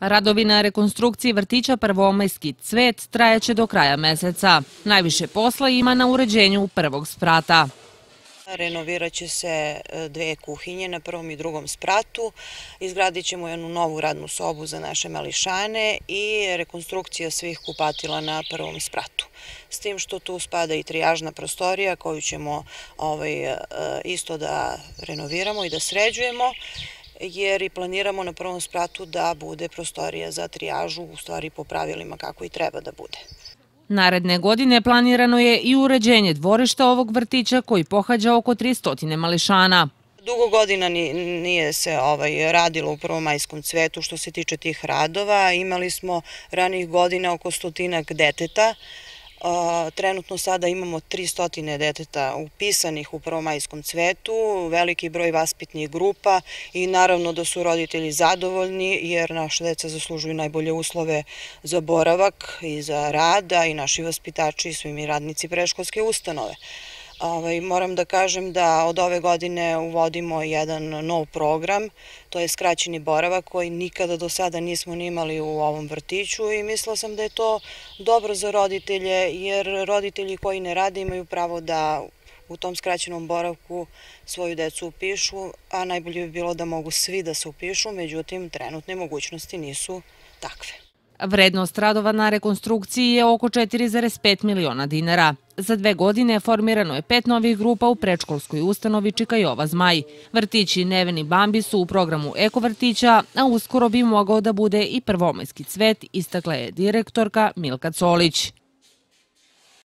Radovi na rekonstrukciji vrtića Prvomajski cvet trajeće do kraja meseca. Najviše posla ima na uređenju prvog sprata. Renovirat će se e, dve kuhinje na prvom i drugom spratu, izgradit ćemo jednu novu radnu sobu za naše mališane i rekonstrukcija svih kupatila na prvom spratu. S tim što tu spada i trijažna prostorija koju ćemo ovaj, e, e, isto da renoviramo i da sređujemo jer i planiramo na prvom spratu da bude prostorija za trijažu, u stvari po pravilima kako i treba da bude. Naredne godine planirano je i uređenje dvorišta ovog vrtića koji pohađa oko 300 mališana. Dugo godina nije se ovaj, radilo u prvomajskom cvetu što se tiče tih radova. Imali smo ranih godina oko stotinak deteta Trenutno sada imamo 300 deteta upisanih u prvomajskom cvetu, veliki broj vaspitnih grupa i naravno da su roditelji zadovoljni jer naše deca zaslužuju najbolje uslove za boravak i za rada i naši vaspitači i svimi radnici preškolske ustanove. Ovaj, moram da kažem da od ove godine uvodimo jedan nov program, to je skraćeni boravak koji nikada do sada nismo imali u ovom vrtiću i mislila sam da je to dobro za roditelje jer roditelji koji ne rade imaju pravo da u tom skraćenom boravku svoju decu upišu, a najbolje bi bilo da mogu svi da se upišu, međutim trenutne mogućnosti nisu takve. Vrednost radova na rekonstrukciji je oko 4,5 miliona dinara. Za dve godine formirano je pet novih grupa u prečkolskoj ustanovi Čikajova Zmaj. Vrtići Neveni Bambi su u programu Eko vrtića, a uskoro bi mogao da bude i prvomajski cvet, istakla je direktorka Milka Colić.